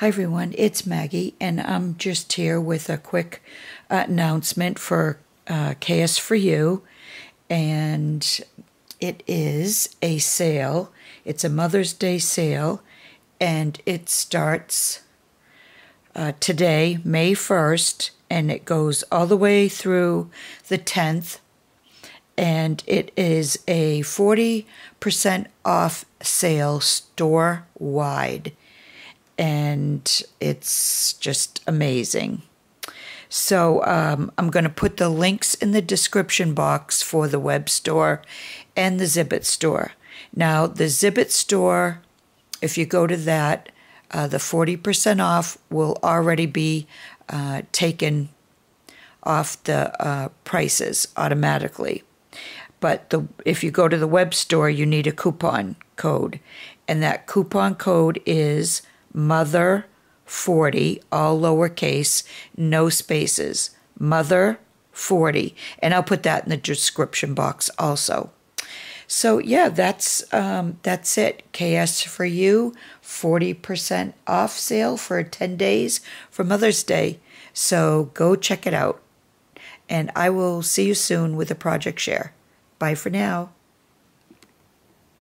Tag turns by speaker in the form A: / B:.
A: Hi, everyone. It's Maggie, and I'm just here with a quick announcement for uh, KS for You. And it is a sale, it's a Mother's Day sale, and it starts uh, today, May 1st, and it goes all the way through the 10th. And it is a 40% off sale store wide and it's just amazing. So um, I'm going to put the links in the description box for the web store and the Zibit store. Now, the Zibit store, if you go to that, uh, the 40% off will already be uh, taken off the uh, prices automatically. But the, if you go to the web store, you need a coupon code. And that coupon code is mother 40, all lowercase, no spaces. Mother 40. And I'll put that in the description box also. So yeah, that's um, that's it. KS for you, 40% off sale for 10 days for Mother's Day. So go check it out. And I will see you soon with a project share. Bye for now.